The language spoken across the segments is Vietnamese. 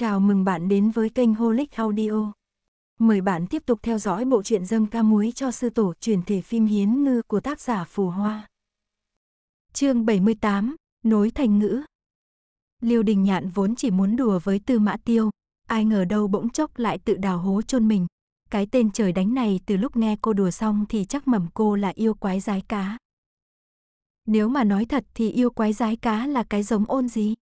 Chào mừng bạn đến với kênh Holic Audio. Mời bạn tiếp tục theo dõi bộ truyện dâm ca muối cho sư tổ truyền thể phim Hiến Ngư của tác giả Phù Hoa. chương 78, Nối Thành Ngữ Liêu Đình Nhạn vốn chỉ muốn đùa với Tư Mã Tiêu, ai ngờ đâu bỗng chốc lại tự đào hố chôn mình. Cái tên trời đánh này từ lúc nghe cô đùa xong thì chắc mầm cô là yêu quái rái cá. Nếu mà nói thật thì yêu quái rái cá là cái giống ôn gì?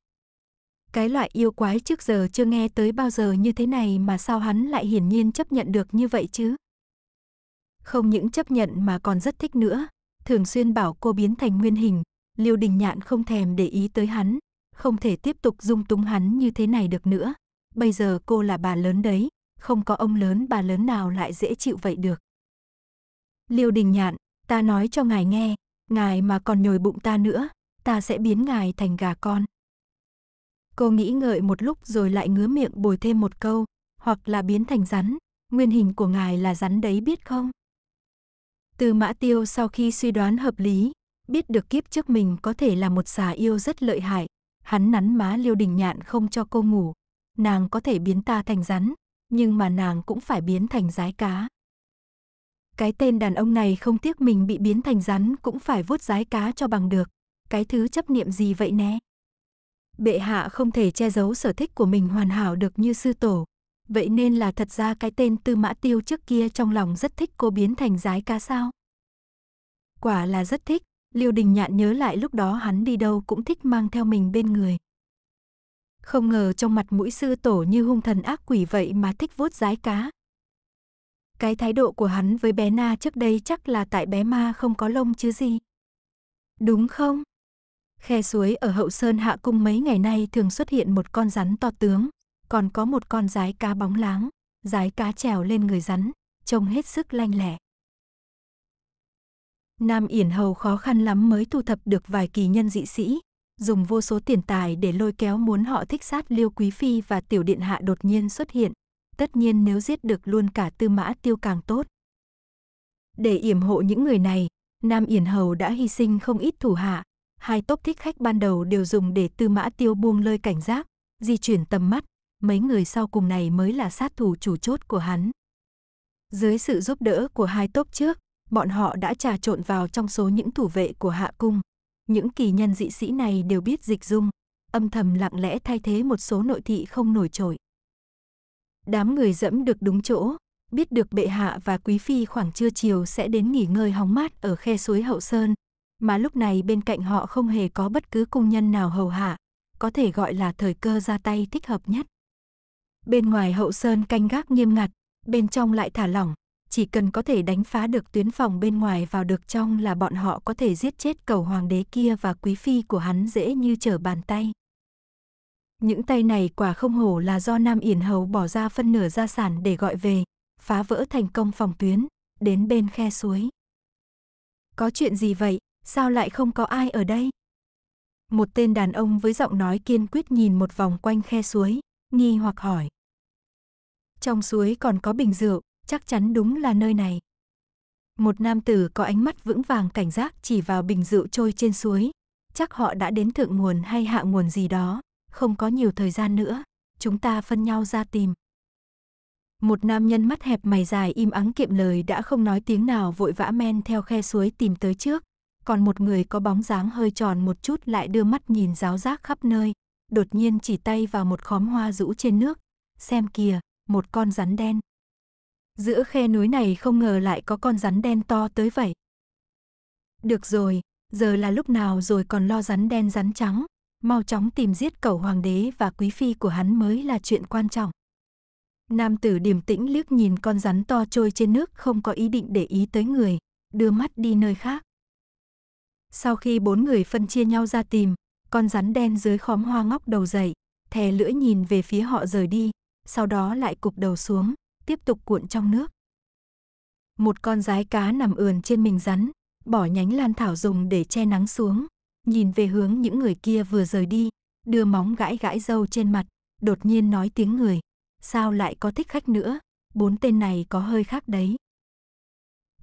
Cái loại yêu quái trước giờ chưa nghe tới bao giờ như thế này mà sao hắn lại hiển nhiên chấp nhận được như vậy chứ? Không những chấp nhận mà còn rất thích nữa, thường xuyên bảo cô biến thành nguyên hình, Liêu Đình Nhạn không thèm để ý tới hắn, không thể tiếp tục dung túng hắn như thế này được nữa. Bây giờ cô là bà lớn đấy, không có ông lớn bà lớn nào lại dễ chịu vậy được. Liêu Đình Nhạn, ta nói cho ngài nghe, ngài mà còn nhồi bụng ta nữa, ta sẽ biến ngài thành gà con. Cô nghĩ ngợi một lúc rồi lại ngứa miệng bồi thêm một câu, hoặc là biến thành rắn, nguyên hình của ngài là rắn đấy biết không? Từ mã tiêu sau khi suy đoán hợp lý, biết được kiếp trước mình có thể là một xà yêu rất lợi hại, hắn nắn má liêu đình nhạn không cho cô ngủ. Nàng có thể biến ta thành rắn, nhưng mà nàng cũng phải biến thành rái cá. Cái tên đàn ông này không tiếc mình bị biến thành rắn cũng phải vuốt rái cá cho bằng được. Cái thứ chấp niệm gì vậy nè? bệ hạ không thể che giấu sở thích của mình hoàn hảo được như sư tổ. Vậy nên là thật ra cái tên Tư Mã Tiêu trước kia trong lòng rất thích cô biến thành giái cá sao? Quả là rất thích, Liêu Đình Nhạn nhớ lại lúc đó hắn đi đâu cũng thích mang theo mình bên người. Không ngờ trong mặt mũi sư tổ như hung thần ác quỷ vậy mà thích vuốt giái cá. Cái thái độ của hắn với bé Na trước đây chắc là tại bé ma không có lông chứ gì. Đúng không? Khe suối ở hậu sơn hạ cung mấy ngày nay thường xuất hiện một con rắn to tướng, còn có một con rái cá bóng láng, rái cá trèo lên người rắn, trông hết sức lanh lẹ. Nam Yển Hầu khó khăn lắm mới thu thập được vài kỳ nhân dị sĩ, dùng vô số tiền tài để lôi kéo muốn họ thích sát Liêu Quý Phi và Tiểu Điện Hạ đột nhiên xuất hiện. Tất nhiên nếu giết được luôn cả tư mã tiêu càng tốt. Để yểm hộ những người này, Nam Yển Hầu đã hy sinh không ít thủ hạ, hai tốp thích khách ban đầu đều dùng để tư mã tiêu buông lơi cảnh giác, di chuyển tầm mắt, mấy người sau cùng này mới là sát thủ chủ chốt của hắn. Dưới sự giúp đỡ của hai tốp trước, bọn họ đã trà trộn vào trong số những thủ vệ của hạ cung. Những kỳ nhân dị sĩ này đều biết dịch dung, âm thầm lặng lẽ thay thế một số nội thị không nổi trội. Đám người dẫm được đúng chỗ, biết được bệ hạ và quý phi khoảng trưa chiều sẽ đến nghỉ ngơi hóng mát ở khe suối Hậu Sơn, mà lúc này bên cạnh họ không hề có bất cứ công nhân nào hầu hạ, có thể gọi là thời cơ ra tay thích hợp nhất. Bên ngoài hậu sơn canh gác nghiêm ngặt, bên trong lại thả lỏng, chỉ cần có thể đánh phá được tuyến phòng bên ngoài vào được trong là bọn họ có thể giết chết cầu hoàng đế kia và quý phi của hắn dễ như trở bàn tay. Những tay này quả không hổ là do Nam Yển Hầu bỏ ra phân nửa gia sản để gọi về, phá vỡ thành công phòng tuyến, đến bên khe suối. Có chuyện gì vậy? sao lại không có ai ở đây? Một tên đàn ông với giọng nói kiên quyết nhìn một vòng quanh khe suối, nghi hoặc hỏi. Trong suối còn có bình rượu, chắc chắn đúng là nơi này. Một nam tử có ánh mắt vững vàng cảnh giác chỉ vào bình rượu trôi trên suối. Chắc họ đã đến thượng nguồn hay hạ nguồn gì đó, không có nhiều thời gian nữa, chúng ta phân nhau ra tìm. Một nam nhân mắt hẹp mày dài im ắng kiệm lời đã không nói tiếng nào vội vã men theo khe suối tìm tới trước, còn một người có bóng dáng hơi tròn một chút lại đưa mắt nhìn giáo giác khắp nơi, đột nhiên chỉ tay vào một khóm hoa rũ trên nước, xem kìa, một con rắn đen. Giữa khe núi này không ngờ lại có con rắn đen to tới vậy. Được rồi, giờ là lúc nào rồi còn lo rắn đen rắn trắng, mau chóng tìm giết cẩu hoàng đế và quý phi của hắn mới là chuyện quan trọng. Nam tử điềm tĩnh liếc nhìn con rắn to trôi trên nước không có ý định để ý tới người, đưa mắt đi nơi khác. Sau khi bốn người phân chia nhau ra tìm, con rắn đen dưới khóm hoa ngóc đầu dậy, thè lưỡi nhìn về phía họ rời đi, sau đó lại cụp đầu xuống, tiếp tục cuộn trong nước. Một con rái cá nằm ườn trên mình rắn, bỏ nhánh lan thảo dùng để che nắng xuống, nhìn về hướng những người kia vừa rời đi, đưa móng gãi gãi dâu trên mặt, đột nhiên nói tiếng người. Sao lại có thích khách nữa, bốn tên này có hơi khác đấy.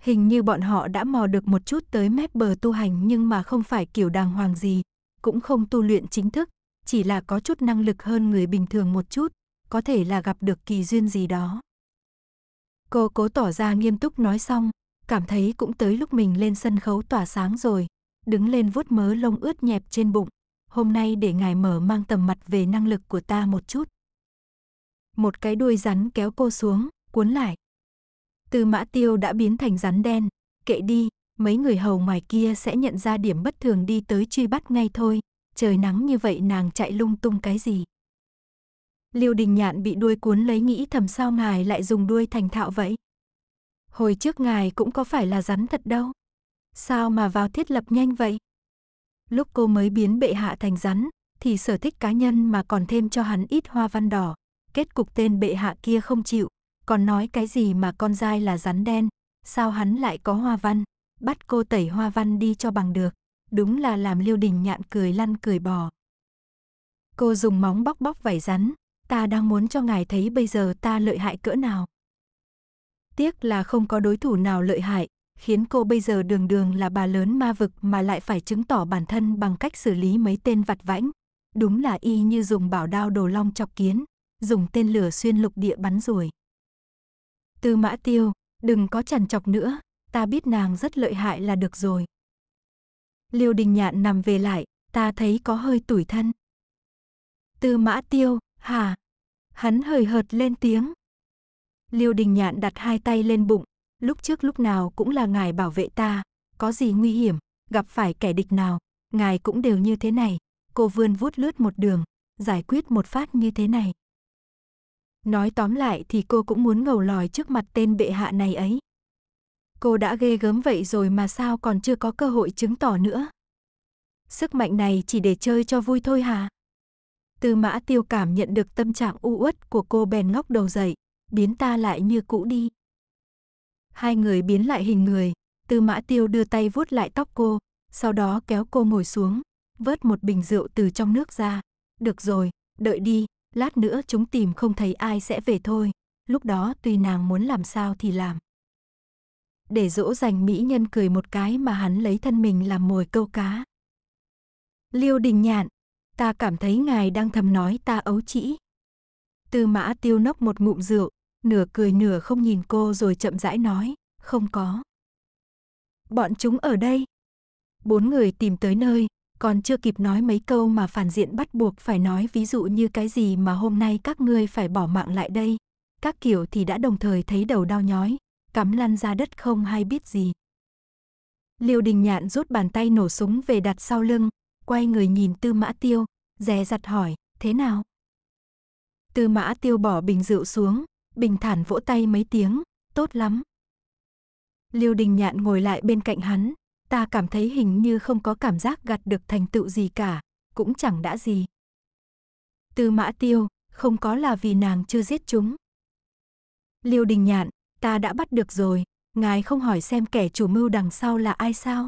Hình như bọn họ đã mò được một chút tới mép bờ tu hành nhưng mà không phải kiểu đàng hoàng gì, cũng không tu luyện chính thức, chỉ là có chút năng lực hơn người bình thường một chút, có thể là gặp được kỳ duyên gì đó. Cô cố tỏ ra nghiêm túc nói xong, cảm thấy cũng tới lúc mình lên sân khấu tỏa sáng rồi, đứng lên vuốt mớ lông ướt nhẹp trên bụng, hôm nay để ngài mở mang tầm mặt về năng lực của ta một chút. Một cái đuôi rắn kéo cô xuống, cuốn lại. Tư mã tiêu đã biến thành rắn đen, kệ đi, mấy người hầu ngoài kia sẽ nhận ra điểm bất thường đi tới truy bắt ngay thôi, trời nắng như vậy nàng chạy lung tung cái gì. Liêu đình nhạn bị đuôi cuốn lấy nghĩ thầm sao ngài lại dùng đuôi thành thạo vậy. Hồi trước ngài cũng có phải là rắn thật đâu. Sao mà vào thiết lập nhanh vậy? Lúc cô mới biến bệ hạ thành rắn, thì sở thích cá nhân mà còn thêm cho hắn ít hoa văn đỏ. Kết cục tên bệ hạ kia không chịu, còn nói cái gì mà con dai là rắn đen, sao hắn lại có hoa văn, bắt cô tẩy hoa văn đi cho bằng được, đúng là làm liêu đình nhạn cười lăn cười bò. Cô dùng móng bóc bóc vảy rắn, ta đang muốn cho ngài thấy bây giờ ta lợi hại cỡ nào. Tiếc là không có đối thủ nào lợi hại, khiến cô bây giờ đường đường là bà lớn ma vực mà lại phải chứng tỏ bản thân bằng cách xử lý mấy tên vặt vãnh. Đúng là y như dùng bảo đao đồ long chọc kiến, dùng tên lửa xuyên lục địa bắn rồi. Tư mã tiêu, đừng có chằn chọc nữa, ta biết nàng rất lợi hại là được rồi. Liêu đình nhạn nằm về lại, ta thấy có hơi tủi thân. Tư mã tiêu, hà? Hắn hời hợt lên tiếng. Liêu đình nhạn đặt hai tay lên bụng, lúc trước lúc nào cũng là ngài bảo vệ ta, có gì nguy hiểm, gặp phải kẻ địch nào, ngài cũng đều như thế này. Cô vươn vuốt lướt một đường, giải quyết một phát như thế này. Nói tóm lại thì cô cũng muốn ngầu lòi trước mặt tên bệ hạ này ấy. Cô đã ghê gớm vậy rồi mà sao còn chưa có cơ hội chứng tỏ nữa. Sức mạnh này chỉ để chơi cho vui thôi hả? Tư mã tiêu cảm nhận được tâm trạng u uất của cô bèn ngóc đầu dậy, biến ta lại như cũ đi. Hai người biến lại hình người, tư mã tiêu đưa tay vuốt lại tóc cô, sau đó kéo cô ngồi xuống, vớt một bình rượu từ trong nước ra. Được rồi, đợi đi, lát nữa chúng tìm không thấy ai sẽ về thôi, lúc đó tùy nàng muốn làm sao thì làm. Để dỗ dành mỹ nhân cười một cái mà hắn lấy thân mình làm mồi câu cá. Liêu đình nhạn, ta cảm thấy ngài đang thầm nói ta ấu trĩ. Tư mã tiêu nốc một ngụm rượu, nửa cười nửa không nhìn cô rồi chậm rãi nói, không có. Bọn chúng ở đây. Bốn người tìm tới nơi, còn chưa kịp nói mấy câu mà phản diện bắt buộc phải nói ví dụ như cái gì mà hôm nay các ngươi phải bỏ mạng lại đây. Các kiểu thì đã đồng thời thấy đầu đau nhói, cắm lăn ra đất không hay biết gì. Liêu đình nhạn rút bàn tay nổ súng về đặt sau lưng, quay người nhìn tư mã tiêu, dè dặt hỏi, thế nào? Tư mã tiêu bỏ bình rượu xuống, bình thản vỗ tay mấy tiếng, tốt lắm. Liêu đình nhạn ngồi lại bên cạnh hắn, ta cảm thấy hình như không có cảm giác gặt được thành tựu gì cả, cũng chẳng đã gì. Tư mã tiêu, không có là vì nàng chưa giết chúng. Liêu đình nhạn, ta đã bắt được rồi, ngài không hỏi xem kẻ chủ mưu đằng sau là ai sao?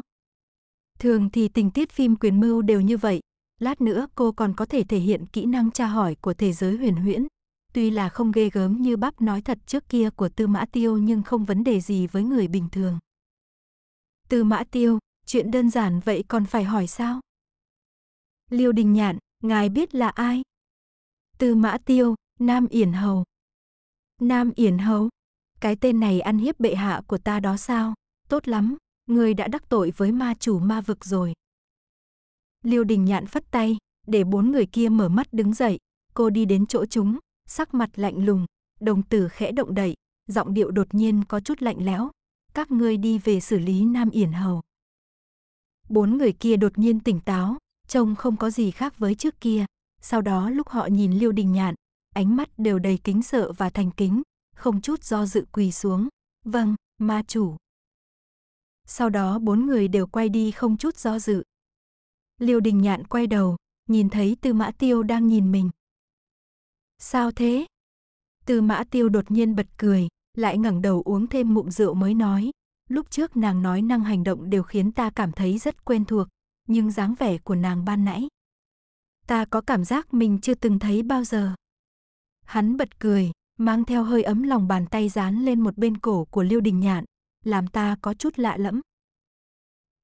Thường thì tình tiết phim quyền mưu đều như vậy, lát nữa cô còn có thể thể hiện kỹ năng tra hỏi của thế giới huyền huyễn. Tuy là không ghê gớm như bắp nói thật trước kia của Tư Mã Tiêu nhưng không vấn đề gì với người bình thường. Từ mã tiêu, chuyện đơn giản vậy còn phải hỏi sao? Liêu Đình Nhạn, ngài biết là ai? Từ mã tiêu, Nam Yển Hầu. Nam Yển Hầu? Cái tên này ăn hiếp bệ hạ của ta đó sao? Tốt lắm, người đã đắc tội với ma chủ ma vực rồi. Liêu Đình Nhạn phất tay, để bốn người kia mở mắt đứng dậy. Cô đi đến chỗ chúng, sắc mặt lạnh lùng, đồng tử khẽ động đậy, giọng điệu đột nhiên có chút lạnh lẽo các ngươi đi về xử lý Nam Yển Hầu. Bốn người kia đột nhiên tỉnh táo, trông không có gì khác với trước kia. Sau đó lúc họ nhìn Liêu Đình Nhạn, ánh mắt đều đầy kính sợ và thành kính, không chút do dự quỳ xuống. Vâng, ma chủ. Sau đó bốn người đều quay đi không chút do dự. Liêu Đình Nhạn quay đầu, nhìn thấy Tư Mã Tiêu đang nhìn mình. Sao thế? Tư Mã Tiêu đột nhiên bật cười, lại ngẩng đầu uống thêm mụm rượu mới nói. Lúc trước nàng nói năng hành động đều khiến ta cảm thấy rất quen thuộc, nhưng dáng vẻ của nàng ban nãy. Ta có cảm giác mình chưa từng thấy bao giờ. Hắn bật cười, mang theo hơi ấm lòng bàn tay dán lên một bên cổ của Liêu Đình Nhạn, làm ta có chút lạ lẫm.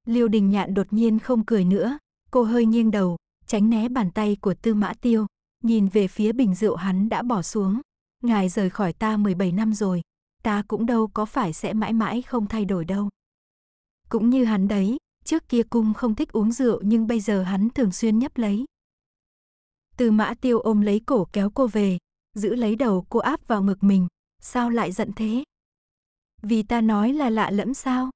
Liêu Đình Nhạn đột nhiên không cười nữa, cô hơi nghiêng đầu, tránh né bàn tay của Tư Mã Tiêu, nhìn về phía bình rượu hắn đã bỏ xuống. Ngài rời khỏi ta 17 năm rồi, ta cũng đâu có phải sẽ mãi mãi không thay đổi đâu. Cũng như hắn đấy, trước kia cung không thích uống rượu nhưng bây giờ hắn thường xuyên nhấp lấy. Từ mã tiêu ôm lấy cổ kéo cô về, giữ lấy đầu cô áp vào ngực mình, sao lại giận thế? Vì ta nói là lạ lẫm sao?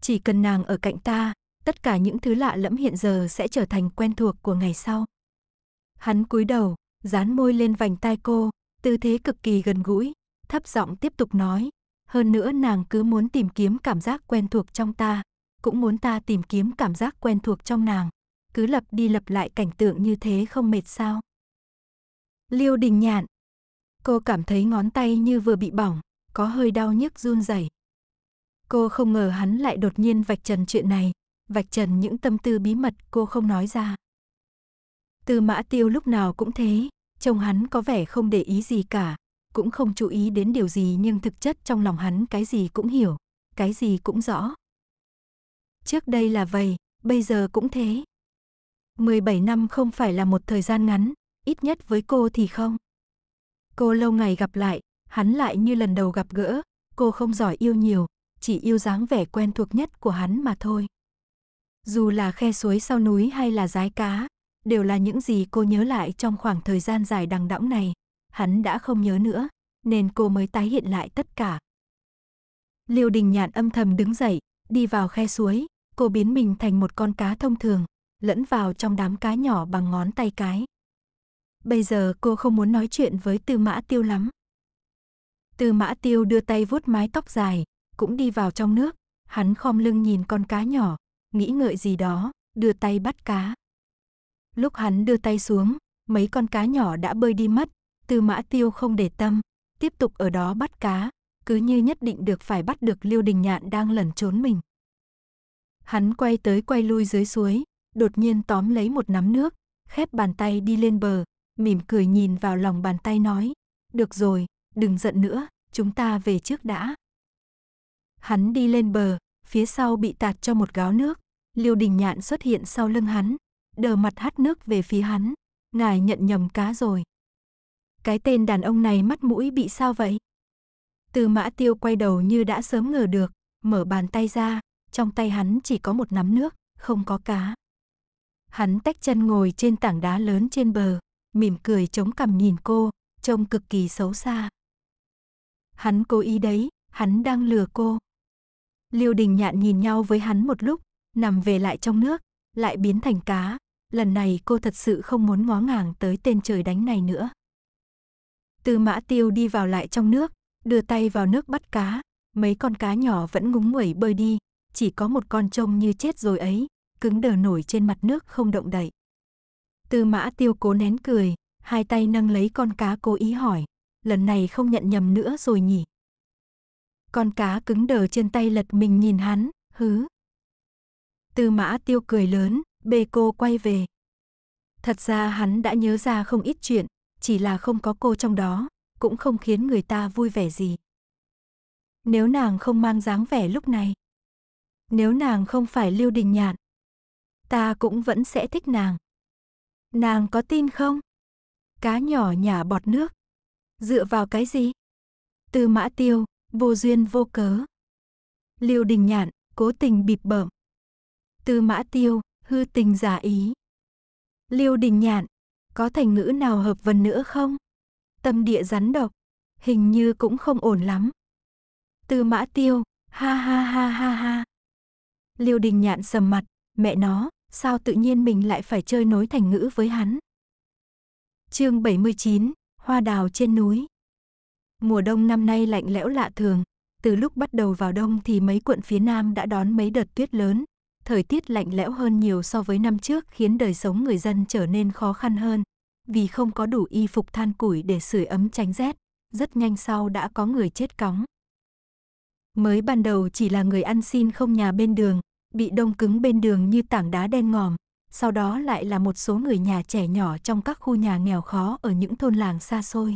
Chỉ cần nàng ở cạnh ta, tất cả những thứ lạ lẫm hiện giờ sẽ trở thành quen thuộc của ngày sau. Hắn cúi đầu, dán môi lên vành tai cô, tư thế cực kỳ gần gũi, thấp giọng tiếp tục nói. Hơn nữa nàng cứ muốn tìm kiếm cảm giác quen thuộc trong ta, cũng muốn ta tìm kiếm cảm giác quen thuộc trong nàng. Cứ lập đi lập lại cảnh tượng như thế không mệt sao. Liêu đình nhạn. Cô cảm thấy ngón tay như vừa bị bỏng, có hơi đau nhức run rẩy. Cô không ngờ hắn lại đột nhiên vạch trần chuyện này, vạch trần những tâm tư bí mật cô không nói ra. Tư mã tiêu lúc nào cũng thế, trông hắn có vẻ không để ý gì cả, cũng không chú ý đến điều gì nhưng thực chất trong lòng hắn cái gì cũng hiểu, cái gì cũng rõ. Trước đây là vậy, bây giờ cũng thế. 17 năm không phải là một thời gian ngắn, ít nhất với cô thì không. Cô lâu ngày gặp lại, hắn lại như lần đầu gặp gỡ, cô không giỏi yêu nhiều, chỉ yêu dáng vẻ quen thuộc nhất của hắn mà thôi. Dù là khe suối sau núi hay là rái cá, đều là những gì cô nhớ lại trong khoảng thời gian dài đằng đẵng này hắn đã không nhớ nữa, nên cô mới tái hiện lại tất cả. Liêu Đình Nhạn âm thầm đứng dậy, đi vào khe suối, cô biến mình thành một con cá thông thường, lẫn vào trong đám cá nhỏ bằng ngón tay cái. Bây giờ cô không muốn nói chuyện với Tư Mã Tiêu lắm. Tư Mã Tiêu đưa tay vuốt mái tóc dài, cũng đi vào trong nước, hắn khom lưng nhìn con cá nhỏ, nghĩ ngợi gì đó, đưa tay bắt cá. Lúc hắn đưa tay xuống, mấy con cá nhỏ đã bơi đi mất, Tư Mã Tiêu không để tâm, tiếp tục ở đó bắt cá, cứ như nhất định được phải bắt được Liêu Đình Nhạn đang lẩn trốn mình. Hắn quay tới quay lui dưới suối, đột nhiên tóm lấy một nắm nước, khép bàn tay đi lên bờ, mỉm cười nhìn vào lòng bàn tay nói, được rồi, đừng giận nữa, chúng ta về trước đã. Hắn đi lên bờ, phía sau bị tạt cho một gáo nước, Liêu Đình Nhạn xuất hiện sau lưng hắn, đờ mặt hắt nước về phía hắn, ngài nhận nhầm cá rồi cái tên đàn ông này mắt mũi bị sao vậy? Từ mã tiêu quay đầu như đã sớm ngờ được, mở bàn tay ra, trong tay hắn chỉ có một nắm nước, không có cá. Hắn tách chân ngồi trên tảng đá lớn trên bờ, mỉm cười chống cằm nhìn cô, trông cực kỳ xấu xa. Hắn cố ý đấy, hắn đang lừa cô. Liêu đình nhạn nhìn nhau với hắn một lúc, nằm về lại trong nước, lại biến thành cá. Lần này cô thật sự không muốn ngó ngàng tới tên trời đánh này nữa. Tư mã tiêu đi vào lại trong nước, đưa tay vào nước bắt cá, mấy con cá nhỏ vẫn ngúng nguẩy bơi đi, chỉ có một con trông như chết rồi ấy, cứng đờ nổi trên mặt nước không động đậy. Tư mã tiêu cố nén cười, hai tay nâng lấy con cá cố ý hỏi, lần này không nhận nhầm nữa rồi nhỉ? Con cá cứng đờ trên tay lật mình nhìn hắn, hứ. Tư mã tiêu cười lớn, bê cô quay về. Thật ra hắn đã nhớ ra không ít chuyện, chỉ là không có cô trong đó, cũng không khiến người ta vui vẻ gì. Nếu nàng không mang dáng vẻ lúc này, nếu nàng không phải Lưu Đình Nhạn, ta cũng vẫn sẽ thích nàng. Nàng có tin không? Cá nhỏ nhả bọt nước. Dựa vào cái gì? Từ mã tiêu, vô duyên vô cớ. Lưu Đình Nhạn, cố tình bịp bợm. Từ mã tiêu, hư tình giả ý. Lưu Đình Nhạn, có thành ngữ nào hợp vần nữa không? Tâm địa rắn độc, hình như cũng không ổn lắm. Tư mã tiêu, ha ha ha ha ha. Liêu đình nhạn sầm mặt, mẹ nó, sao tự nhiên mình lại phải chơi nối thành ngữ với hắn? Chương 79, Hoa đào trên núi. Mùa đông năm nay lạnh lẽo lạ thường, từ lúc bắt đầu vào đông thì mấy quận phía Nam đã đón mấy đợt tuyết lớn. Thời tiết lạnh lẽo hơn nhiều so với năm trước khiến đời sống người dân trở nên khó khăn hơn vì không có đủ y phục than củi để sưởi ấm tránh rét, rất nhanh sau đã có người chết cóng. Mới ban đầu chỉ là người ăn xin không nhà bên đường, bị đông cứng bên đường như tảng đá đen ngòm, sau đó lại là một số người nhà trẻ nhỏ trong các khu nhà nghèo khó ở những thôn làng xa xôi.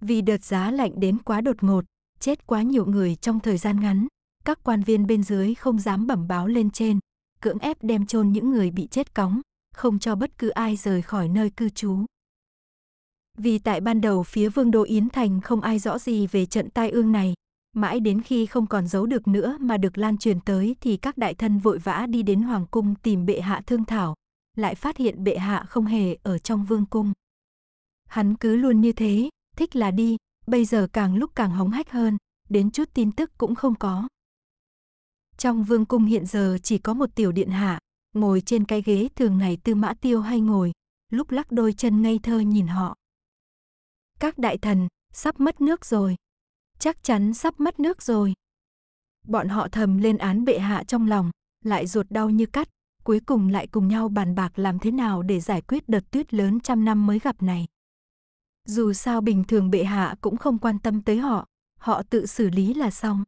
Vì đợt giá lạnh đến quá đột ngột, chết quá nhiều người trong thời gian ngắn, các quan viên bên dưới không dám bẩm báo lên trên, cưỡng ép đem chôn những người bị chết cóng, không cho bất cứ ai rời khỏi nơi cư trú. Vì tại ban đầu phía vương đô Yến Thành không ai rõ gì về trận tai ương này, mãi đến khi không còn giấu được nữa mà được lan truyền tới thì các đại thân vội vã đi đến hoàng cung tìm bệ hạ thương thảo, lại phát hiện bệ hạ không hề ở trong vương cung. Hắn cứ luôn như thế, thích là đi, bây giờ càng lúc càng hóng hách hơn, đến chút tin tức cũng không có. Trong vương cung hiện giờ chỉ có một tiểu điện hạ, Ngồi trên cái ghế thường ngày tư mã tiêu hay ngồi, lúc lắc đôi chân ngây thơ nhìn họ. Các đại thần, sắp mất nước rồi. Chắc chắn sắp mất nước rồi. Bọn họ thầm lên án bệ hạ trong lòng, lại ruột đau như cắt, cuối cùng lại cùng nhau bàn bạc làm thế nào để giải quyết đợt tuyết lớn trăm năm mới gặp này. Dù sao bình thường bệ hạ cũng không quan tâm tới họ, họ tự xử lý là xong.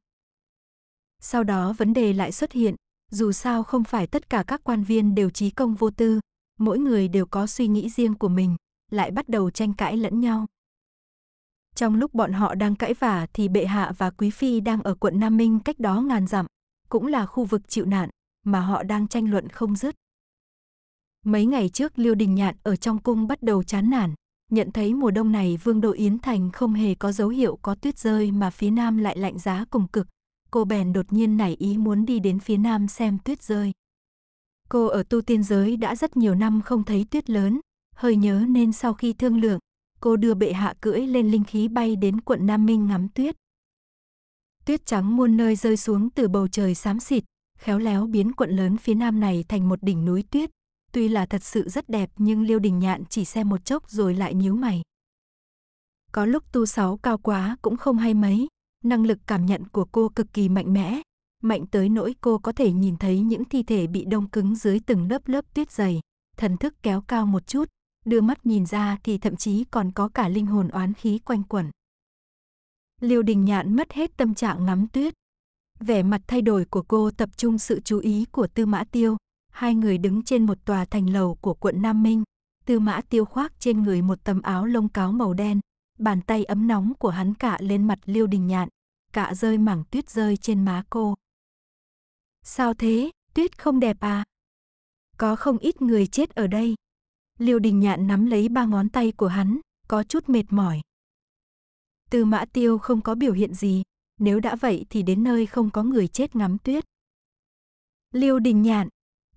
Sau đó vấn đề lại xuất hiện, dù sao không phải tất cả các quan viên đều trí công vô tư, mỗi người đều có suy nghĩ riêng của mình, lại bắt đầu tranh cãi lẫn nhau. Trong lúc bọn họ đang cãi vả thì bệ hạ và quý phi đang ở quận Nam Minh cách đó ngàn dặm, cũng là khu vực chịu nạn mà họ đang tranh luận không dứt. Mấy ngày trước Liêu Đình Nhạn ở trong cung bắt đầu chán nản, nhận thấy mùa đông này Vương Đô Yến Thành không hề có dấu hiệu có tuyết rơi mà phía Nam lại lạnh giá cùng cực, cô bèn đột nhiên nảy ý muốn đi đến phía nam xem tuyết rơi. Cô ở tu tiên giới đã rất nhiều năm không thấy tuyết lớn, hơi nhớ nên sau khi thương lượng, cô đưa bệ hạ cưỡi lên linh khí bay đến quận Nam Minh ngắm tuyết. Tuyết trắng muôn nơi rơi xuống từ bầu trời xám xịt, khéo léo biến quận lớn phía nam này thành một đỉnh núi tuyết. Tuy là thật sự rất đẹp nhưng Liêu Đình Nhạn chỉ xem một chốc rồi lại nhíu mày. Có lúc tu sáu cao quá cũng không hay mấy, Năng lực cảm nhận của cô cực kỳ mạnh mẽ, mạnh tới nỗi cô có thể nhìn thấy những thi thể bị đông cứng dưới từng lớp lớp tuyết dày, thần thức kéo cao một chút, đưa mắt nhìn ra thì thậm chí còn có cả linh hồn oán khí quanh quẩn. Liêu Đình Nhạn mất hết tâm trạng ngắm tuyết. Vẻ mặt thay đổi của cô tập trung sự chú ý của Tư Mã Tiêu, hai người đứng trên một tòa thành lầu của quận Nam Minh. Tư Mã Tiêu khoác trên người một tấm áo lông cáo màu đen, bàn tay ấm nóng của hắn cạ lên mặt Liêu Đình Nhạn, cạ rơi mảng tuyết rơi trên má cô. Sao thế, tuyết không đẹp à? Có không ít người chết ở đây. Liêu Đình Nhạn nắm lấy ba ngón tay của hắn, có chút mệt mỏi. Từ mã tiêu không có biểu hiện gì, nếu đã vậy thì đến nơi không có người chết ngắm tuyết. Liêu Đình Nhạn,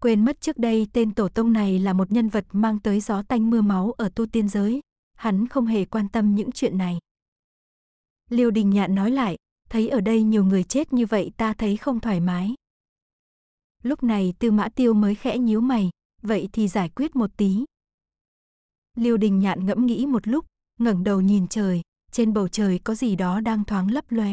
quên mất trước đây tên tổ tông này là một nhân vật mang tới gió tanh mưa máu ở tu tiên giới, hắn không hề quan tâm những chuyện này. Liêu Đình Nhạn nói lại, thấy ở đây nhiều người chết như vậy ta thấy không thoải mái. Lúc này Tư Mã Tiêu mới khẽ nhíu mày, vậy thì giải quyết một tí. Liêu Đình Nhạn ngẫm nghĩ một lúc, ngẩng đầu nhìn trời, trên bầu trời có gì đó đang thoáng lấp lóe.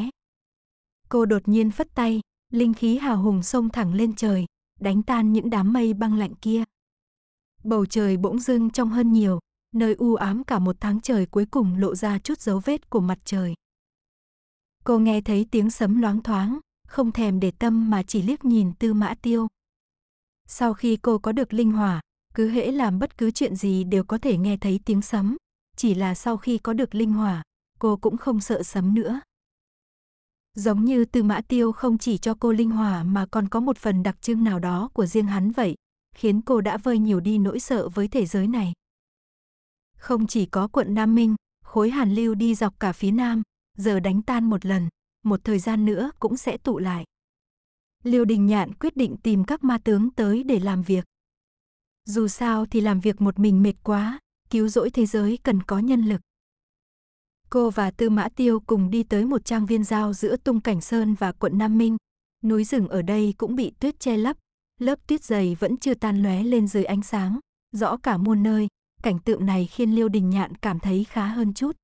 Cô đột nhiên phất tay, linh khí hào hùng xông thẳng lên trời, đánh tan những đám mây băng lạnh kia. Bầu trời bỗng dưng trong hơn nhiều, nơi u ám cả một tháng trời cuối cùng lộ ra chút dấu vết của mặt trời. Cô nghe thấy tiếng sấm loáng thoáng, không thèm để tâm mà chỉ liếc nhìn tư mã tiêu. Sau khi cô có được linh hỏa, cứ hễ làm bất cứ chuyện gì đều có thể nghe thấy tiếng sấm. Chỉ là sau khi có được linh hỏa, cô cũng không sợ sấm nữa. Giống như Tư Mã Tiêu không chỉ cho cô linh hỏa mà còn có một phần đặc trưng nào đó của riêng hắn vậy, khiến cô đã vơi nhiều đi nỗi sợ với thế giới này. Không chỉ có quận Nam Minh, khối hàn lưu đi dọc cả phía Nam, giờ đánh tan một lần, một thời gian nữa cũng sẽ tụ lại. Liêu Đình Nhạn quyết định tìm các ma tướng tới để làm việc. Dù sao thì làm việc một mình mệt quá, cứu rỗi thế giới cần có nhân lực. Cô và Tư Mã Tiêu cùng đi tới một trang viên giao giữa Tung Cảnh Sơn và quận Nam Minh. Núi rừng ở đây cũng bị tuyết che lấp, lớp tuyết dày vẫn chưa tan lóe lên dưới ánh sáng, rõ cả muôn nơi, cảnh tượng này khiến Liêu Đình Nhạn cảm thấy khá hơn chút.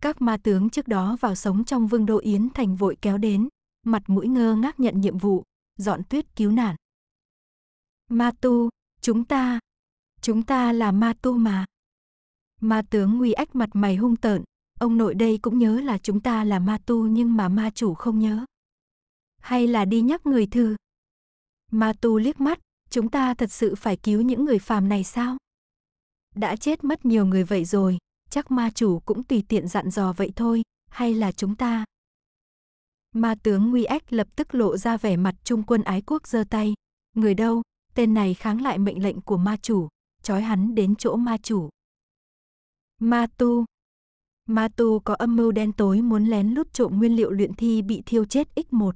Các ma tướng trước đó vào sống trong vương đô Yến Thành vội kéo đến, mặt mũi ngơ ngác nhận nhiệm vụ, dọn tuyết cứu nạn. Ma tu, chúng ta, chúng ta là ma tu mà. Ma tướng nguy ách mặt mày hung tợn, ông nội đây cũng nhớ là chúng ta là ma tu nhưng mà ma chủ không nhớ. Hay là đi nhắc người thư. Ma tu liếc mắt, chúng ta thật sự phải cứu những người phàm này sao? đã chết mất nhiều người vậy rồi, chắc ma chủ cũng tùy tiện dặn dò vậy thôi, hay là chúng ta. Ma tướng Nguy Ách lập tức lộ ra vẻ mặt trung quân ái quốc giơ tay, người đâu, tên này kháng lại mệnh lệnh của ma chủ, trói hắn đến chỗ ma chủ. Ma tu Ma tu có âm mưu đen tối muốn lén lút trộm nguyên liệu luyện thi bị thiêu chết x1.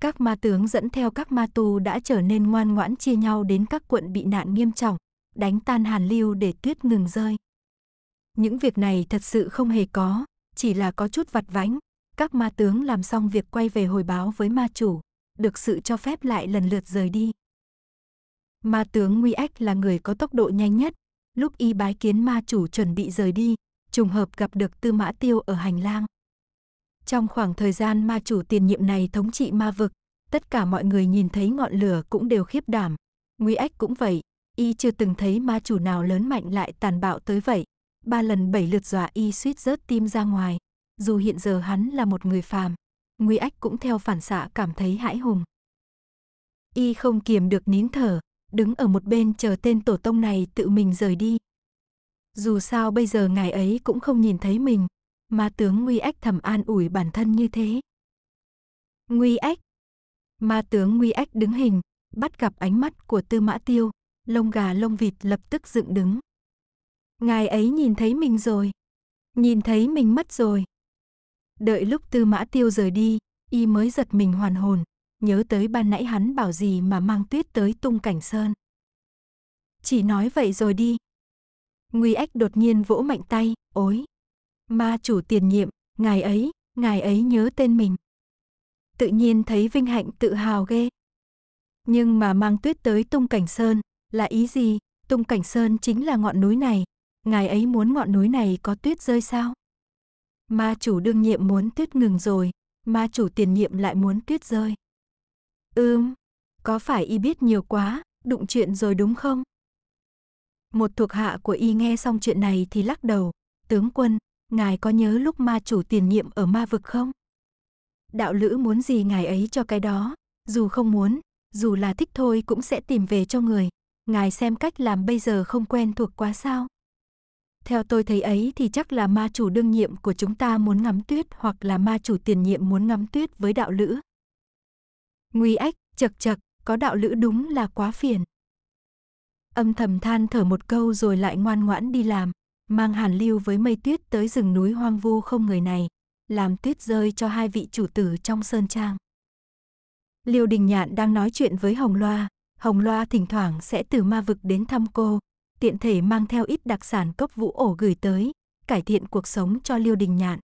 Các ma tướng dẫn theo các ma tu đã trở nên ngoan ngoãn chia nhau đến các quận bị nạn nghiêm trọng, đánh tan hàn lưu để tuyết ngừng rơi. Những việc này thật sự không hề có, chỉ là có chút vặt vãnh. Các ma tướng làm xong việc quay về hồi báo với ma chủ, được sự cho phép lại lần lượt rời đi. Ma tướng Nguy Ách là người có tốc độ nhanh nhất, lúc y bái kiến ma chủ chuẩn bị rời đi, trùng hợp gặp được Tư Mã Tiêu ở hành lang. Trong khoảng thời gian ma chủ tiền nhiệm này thống trị ma vực, tất cả mọi người nhìn thấy ngọn lửa cũng đều khiếp đảm, Nguy Ách cũng vậy, y chưa từng thấy ma chủ nào lớn mạnh lại tàn bạo tới vậy. Ba lần bảy lượt dọa y suýt rớt tim ra ngoài. Dù hiện giờ hắn là một người phàm, Nguy Ách cũng theo phản xạ cảm thấy hãi hùng. Y không kiềm được nín thở, đứng ở một bên chờ tên tổ tông này tự mình rời đi. Dù sao bây giờ ngài ấy cũng không nhìn thấy mình, mà tướng Nguy Ách thầm an ủi bản thân như thế. Nguy Ách Ma tướng Nguy Ách đứng hình, bắt gặp ánh mắt của Tư Mã Tiêu, lông gà lông vịt lập tức dựng đứng. Ngài ấy nhìn thấy mình rồi. Nhìn thấy mình mất rồi. Đợi lúc tư mã tiêu rời đi, y mới giật mình hoàn hồn, nhớ tới ban nãy hắn bảo gì mà mang tuyết tới tung cảnh sơn. Chỉ nói vậy rồi đi. Nguy ách đột nhiên vỗ mạnh tay, ối. Ma chủ tiền nhiệm, ngài ấy, ngài ấy nhớ tên mình. Tự nhiên thấy vinh hạnh tự hào ghê. Nhưng mà mang tuyết tới tung cảnh sơn, là ý gì? Tung Cảnh Sơn chính là ngọn núi này. Ngài ấy muốn ngọn núi này có tuyết rơi sao? Ma chủ đương nhiệm muốn tuyết ngừng rồi, ma chủ tiền nhiệm lại muốn tuyết rơi. Ưm, có phải y biết nhiều quá, đụng chuyện rồi đúng không? Một thuộc hạ của y nghe xong chuyện này thì lắc đầu, tướng quân, ngài có nhớ lúc ma chủ tiền nhiệm ở ma vực không? Đạo lữ muốn gì ngài ấy cho cái đó, dù không muốn, dù là thích thôi cũng sẽ tìm về cho người, ngài xem cách làm bây giờ không quen thuộc quá sao? Theo tôi thấy ấy thì chắc là ma chủ đương nhiệm của chúng ta muốn ngắm tuyết hoặc là ma chủ tiền nhiệm muốn ngắm tuyết với đạo lữ. Nguy ách, chật chật, có đạo lữ đúng là quá phiền. Âm thầm than thở một câu rồi lại ngoan ngoãn đi làm, mang hàn lưu với mây tuyết tới rừng núi hoang vu không người này, làm tuyết rơi cho hai vị chủ tử trong sơn trang. Liêu Đình Nhạn đang nói chuyện với Hồng Loa, Hồng Loa thỉnh thoảng sẽ từ ma vực đến thăm cô, tiện thể mang theo ít đặc sản cốc vũ ổ gửi tới, cải thiện cuộc sống cho Liêu Đình Nhạn.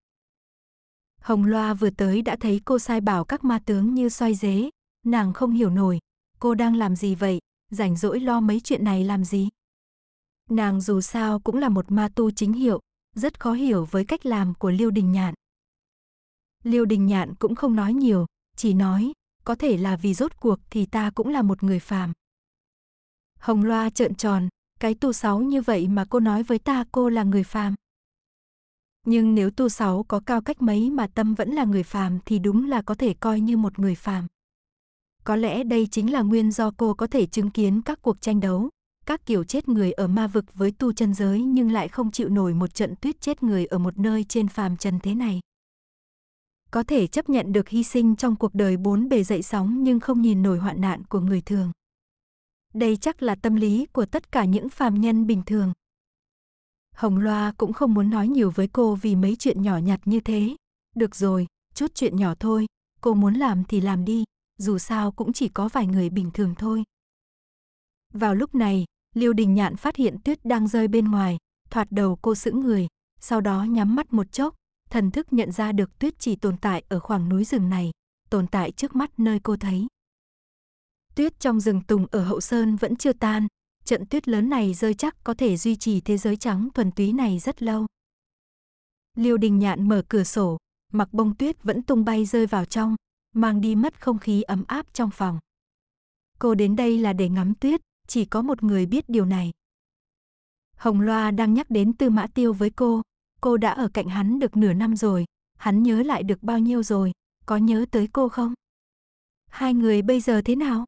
Hồng Loa vừa tới đã thấy cô sai bảo các ma tướng như xoay dế, nàng không hiểu nổi, cô đang làm gì vậy, rảnh rỗi lo mấy chuyện này làm gì. Nàng dù sao cũng là một ma tu chính hiệu, rất khó hiểu với cách làm của Liêu Đình Nhạn. Liêu Đình Nhạn cũng không nói nhiều, chỉ nói, có thể là vì rốt cuộc thì ta cũng là một người phàm. Hồng Loa trợn tròn, cái tu sáu như vậy mà cô nói với ta cô là người phàm. Nhưng nếu tu sáu có cao cách mấy mà tâm vẫn là người phàm thì đúng là có thể coi như một người phàm. Có lẽ đây chính là nguyên do cô có thể chứng kiến các cuộc tranh đấu, các kiểu chết người ở ma vực với tu chân giới nhưng lại không chịu nổi một trận tuyết chết người ở một nơi trên phàm trần thế này có thể chấp nhận được hy sinh trong cuộc đời bốn bề dậy sóng nhưng không nhìn nổi hoạn nạn của người thường. Đây chắc là tâm lý của tất cả những phàm nhân bình thường. Hồng Loa cũng không muốn nói nhiều với cô vì mấy chuyện nhỏ nhặt như thế. Được rồi, chút chuyện nhỏ thôi, cô muốn làm thì làm đi, dù sao cũng chỉ có vài người bình thường thôi. Vào lúc này, Liêu Đình Nhạn phát hiện tuyết đang rơi bên ngoài, thoạt đầu cô sững người, sau đó nhắm mắt một chốc, thần thức nhận ra được tuyết chỉ tồn tại ở khoảng núi rừng này, tồn tại trước mắt nơi cô thấy. Tuyết trong rừng tùng ở hậu sơn vẫn chưa tan, trận tuyết lớn này rơi chắc có thể duy trì thế giới trắng thuần túy này rất lâu. Liêu đình nhạn mở cửa sổ, mặc bông tuyết vẫn tung bay rơi vào trong, mang đi mất không khí ấm áp trong phòng. Cô đến đây là để ngắm tuyết, chỉ có một người biết điều này. Hồng Loa đang nhắc đến Tư Mã Tiêu với cô, cô đã ở cạnh hắn được nửa năm rồi, hắn nhớ lại được bao nhiêu rồi, có nhớ tới cô không? Hai người bây giờ thế nào?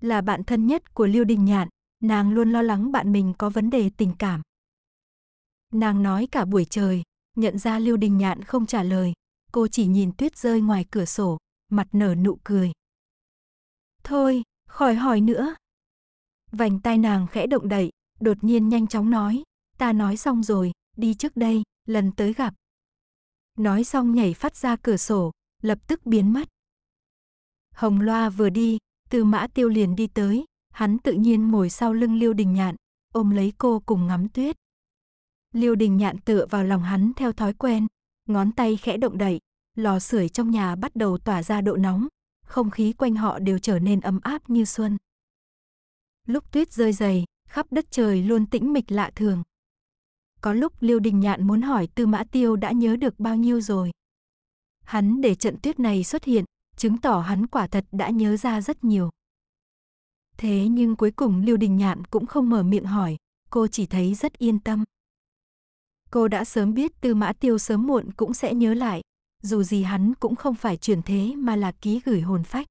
Là bạn thân nhất của Lưu Đình Nhạn, nàng luôn lo lắng bạn mình có vấn đề tình cảm. Nàng nói cả buổi trời, nhận ra Lưu Đình Nhạn không trả lời, cô chỉ nhìn tuyết rơi ngoài cửa sổ, mặt nở nụ cười. Thôi, khỏi hỏi nữa. Vành tai nàng khẽ động đậy, đột nhiên nhanh chóng nói, ta nói xong rồi, đi trước đây, lần tới gặp. Nói xong nhảy phát ra cửa sổ, lập tức biến mất. Hồng Loa vừa đi, Tư Mã Tiêu liền đi tới, hắn tự nhiên ngồi sau lưng Liêu Đình Nhạn, ôm lấy cô cùng ngắm tuyết. Liêu Đình Nhạn tựa vào lòng hắn theo thói quen, ngón tay khẽ động đậy, lò sưởi trong nhà bắt đầu tỏa ra độ nóng, không khí quanh họ đều trở nên ấm áp như xuân. Lúc tuyết rơi dày, khắp đất trời luôn tĩnh mịch lạ thường có lúc Liêu Đình Nhạn muốn hỏi Tư Mã Tiêu đã nhớ được bao nhiêu rồi. Hắn để trận tuyết này xuất hiện, chứng tỏ hắn quả thật đã nhớ ra rất nhiều. Thế nhưng cuối cùng Liêu Đình Nhạn cũng không mở miệng hỏi, cô chỉ thấy rất yên tâm. Cô đã sớm biết Tư Mã Tiêu sớm muộn cũng sẽ nhớ lại, dù gì hắn cũng không phải chuyển thế mà là ký gửi hồn phách.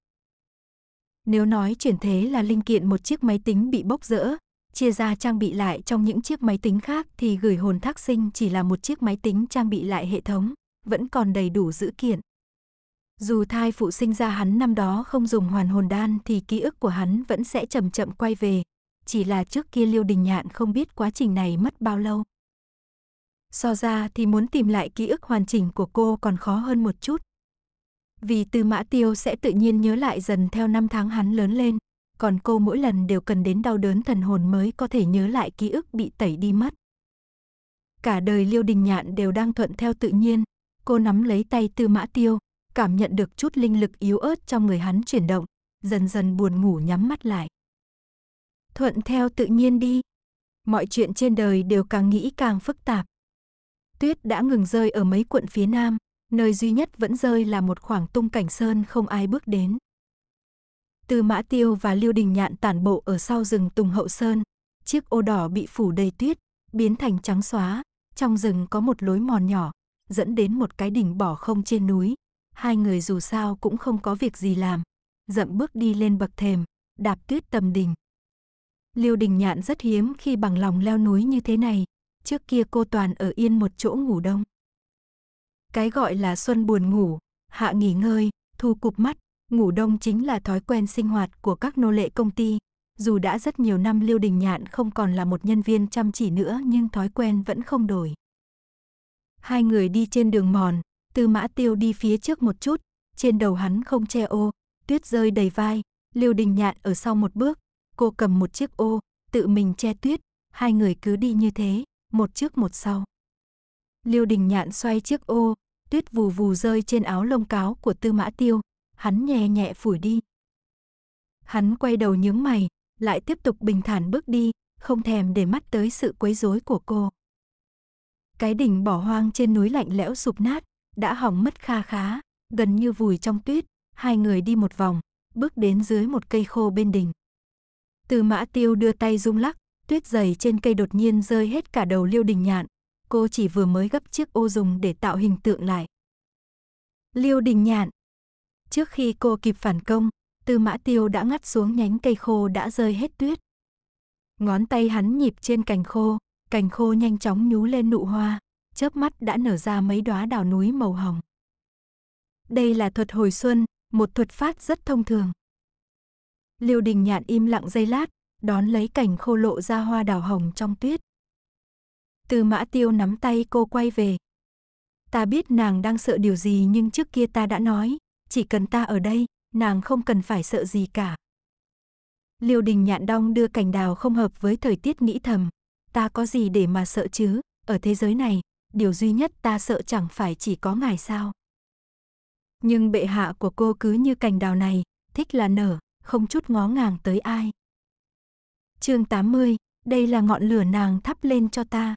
Nếu nói chuyển thế là linh kiện một chiếc máy tính bị bốc rỡ, chia ra trang bị lại trong những chiếc máy tính khác thì gửi hồn thác sinh chỉ là một chiếc máy tính trang bị lại hệ thống, vẫn còn đầy đủ dữ kiện. Dù thai phụ sinh ra hắn năm đó không dùng hoàn hồn đan thì ký ức của hắn vẫn sẽ chậm chậm quay về, chỉ là trước kia Liêu Đình Nhạn không biết quá trình này mất bao lâu. So ra thì muốn tìm lại ký ức hoàn chỉnh của cô còn khó hơn một chút. Vì từ mã tiêu sẽ tự nhiên nhớ lại dần theo năm tháng hắn lớn lên còn cô mỗi lần đều cần đến đau đớn thần hồn mới có thể nhớ lại ký ức bị tẩy đi mất. Cả đời Liêu Đình Nhạn đều đang thuận theo tự nhiên, cô nắm lấy tay Tư Mã Tiêu, cảm nhận được chút linh lực yếu ớt trong người hắn chuyển động, dần dần buồn ngủ nhắm mắt lại. Thuận theo tự nhiên đi, mọi chuyện trên đời đều càng nghĩ càng phức tạp. Tuyết đã ngừng rơi ở mấy quận phía nam, nơi duy nhất vẫn rơi là một khoảng tung cảnh sơn không ai bước đến. Tư Mã Tiêu và Lưu Đình Nhạn tản bộ ở sau rừng Tùng Hậu Sơn. Chiếc ô đỏ bị phủ đầy tuyết, biến thành trắng xóa. Trong rừng có một lối mòn nhỏ, dẫn đến một cái đỉnh bỏ không trên núi. Hai người dù sao cũng không có việc gì làm. Dậm bước đi lên bậc thềm, đạp tuyết tầm đỉnh. Lưu Đình Nhạn rất hiếm khi bằng lòng leo núi như thế này. Trước kia cô toàn ở yên một chỗ ngủ đông. Cái gọi là xuân buồn ngủ, hạ nghỉ ngơi, thu cụp mắt, Ngủ đông chính là thói quen sinh hoạt của các nô lệ công ty. Dù đã rất nhiều năm Liêu Đình Nhạn không còn là một nhân viên chăm chỉ nữa nhưng thói quen vẫn không đổi. Hai người đi trên đường mòn, Tư Mã Tiêu đi phía trước một chút, trên đầu hắn không che ô, tuyết rơi đầy vai, Liêu Đình Nhạn ở sau một bước, cô cầm một chiếc ô, tự mình che tuyết, hai người cứ đi như thế, một trước một sau. Liêu Đình Nhạn xoay chiếc ô, tuyết vù vù rơi trên áo lông cáo của Tư Mã Tiêu, hắn nhẹ nhẹ phủi đi. Hắn quay đầu nhướng mày, lại tiếp tục bình thản bước đi, không thèm để mắt tới sự quấy rối của cô. Cái đỉnh bỏ hoang trên núi lạnh lẽo sụp nát, đã hỏng mất kha khá, gần như vùi trong tuyết, hai người đi một vòng, bước đến dưới một cây khô bên đỉnh. Từ mã tiêu đưa tay rung lắc, tuyết dày trên cây đột nhiên rơi hết cả đầu liêu đình nhạn, cô chỉ vừa mới gấp chiếc ô dùng để tạo hình tượng lại. Liêu đình nhạn, Trước khi cô kịp phản công, Tư Mã Tiêu đã ngắt xuống nhánh cây khô đã rơi hết tuyết. Ngón tay hắn nhịp trên cành khô, cành khô nhanh chóng nhú lên nụ hoa, chớp mắt đã nở ra mấy đóa đào núi màu hồng. Đây là thuật hồi xuân, một thuật phát rất thông thường. Liêu Đình Nhạn im lặng giây lát, đón lấy cành khô lộ ra hoa đào hồng trong tuyết. Từ mã tiêu nắm tay cô quay về. Ta biết nàng đang sợ điều gì nhưng trước kia ta đã nói, chỉ cần ta ở đây, nàng không cần phải sợ gì cả. Liêu đình nhạn đong đưa cành đào không hợp với thời tiết nghĩ thầm. Ta có gì để mà sợ chứ, ở thế giới này, điều duy nhất ta sợ chẳng phải chỉ có ngài sao. Nhưng bệ hạ của cô cứ như cành đào này, thích là nở, không chút ngó ngàng tới ai. chương 80, đây là ngọn lửa nàng thắp lên cho ta.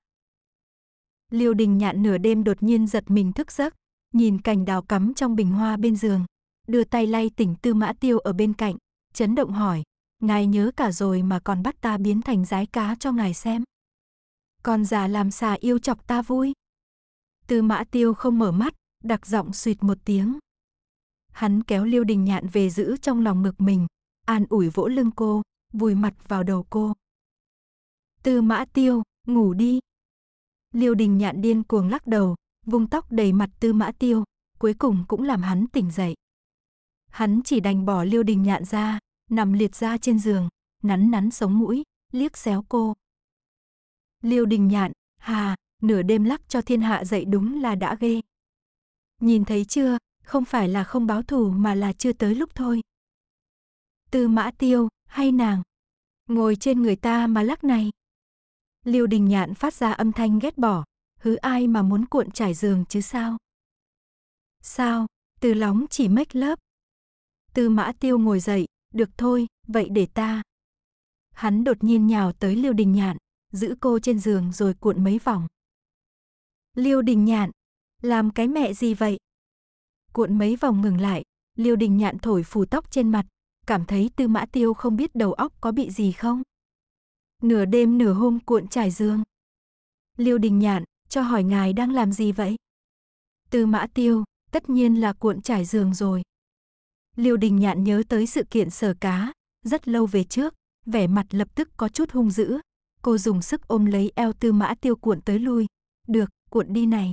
Liêu đình nhạn nửa đêm đột nhiên giật mình thức giấc, nhìn cành đào cắm trong bình hoa bên giường, đưa tay lay tỉnh tư mã tiêu ở bên cạnh, chấn động hỏi, ngài nhớ cả rồi mà còn bắt ta biến thành rái cá cho ngài xem. Con già làm xà yêu chọc ta vui. Tư mã tiêu không mở mắt, đặc giọng suyệt một tiếng. Hắn kéo liêu đình nhạn về giữ trong lòng ngực mình, an ủi vỗ lưng cô, vùi mặt vào đầu cô. Tư mã tiêu, ngủ đi. Liêu đình nhạn điên cuồng lắc đầu, vung tóc đầy mặt tư mã tiêu, cuối cùng cũng làm hắn tỉnh dậy. Hắn chỉ đành bỏ liêu đình nhạn ra, nằm liệt ra trên giường, nắn nắn sống mũi, liếc xéo cô. Liêu đình nhạn, hà, nửa đêm lắc cho thiên hạ dậy đúng là đã ghê. Nhìn thấy chưa, không phải là không báo thù mà là chưa tới lúc thôi. Tư mã tiêu, hay nàng, ngồi trên người ta mà lắc này. Liêu đình nhạn phát ra âm thanh ghét bỏ, hứ ai mà muốn cuộn trải giường chứ sao? Sao, từ lóng chỉ make lớp. Tư mã tiêu ngồi dậy, được thôi, vậy để ta. Hắn đột nhiên nhào tới Liêu Đình Nhạn, giữ cô trên giường rồi cuộn mấy vòng. Liêu Đình Nhạn, làm cái mẹ gì vậy? Cuộn mấy vòng ngừng lại, Liêu Đình Nhạn thổi phù tóc trên mặt, cảm thấy Tư Mã Tiêu không biết đầu óc có bị gì không. Nửa đêm nửa hôm cuộn trải giường. Liêu Đình Nhạn, cho hỏi ngài đang làm gì vậy? Tư mã tiêu, tất nhiên là cuộn trải giường rồi. Liêu đình nhạn nhớ tới sự kiện sở cá, rất lâu về trước, vẻ mặt lập tức có chút hung dữ. Cô dùng sức ôm lấy eo tư mã tiêu cuộn tới lui. Được, cuộn đi này.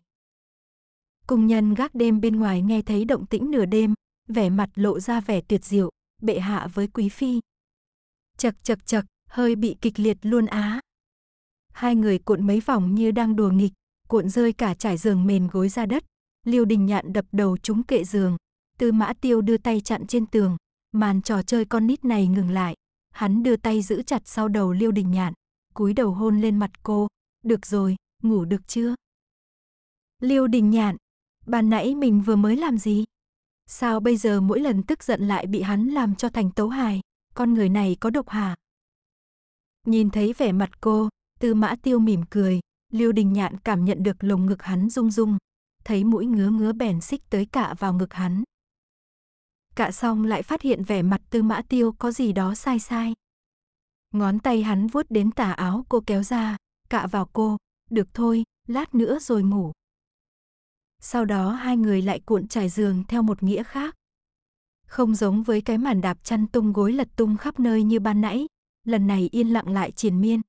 Cung nhân gác đêm bên ngoài nghe thấy động tĩnh nửa đêm, vẻ mặt lộ ra vẻ tuyệt diệu, bệ hạ với quý phi. Chật chật chật, hơi bị kịch liệt luôn á. Hai người cuộn mấy vòng như đang đùa nghịch, cuộn rơi cả trải giường mền gối ra đất. Liêu Đình Nhạn đập đầu trúng kệ giường. Tư Mã Tiêu đưa tay chặn trên tường. Màn trò chơi con nít này ngừng lại. Hắn đưa tay giữ chặt sau đầu Liêu Đình Nhạn, cúi đầu hôn lên mặt cô. Được rồi, ngủ được chưa? Liêu Đình Nhạn, ban nãy mình vừa mới làm gì? Sao bây giờ mỗi lần tức giận lại bị hắn làm cho thành tấu hài? Con người này có độc hà Nhìn thấy vẻ mặt cô, Tư Mã Tiêu mỉm cười, Lưu Đình Nhạn cảm nhận được lồng ngực hắn rung rung, thấy mũi ngứa ngứa bèn xích tới cạ vào ngực hắn. Cạ xong lại phát hiện vẻ mặt tư mã tiêu có gì đó sai sai. Ngón tay hắn vuốt đến tà áo cô kéo ra, cạ vào cô, được thôi, lát nữa rồi ngủ. Sau đó hai người lại cuộn trải giường theo một nghĩa khác. Không giống với cái màn đạp chăn tung gối lật tung khắp nơi như ban nãy, lần này yên lặng lại triền miên.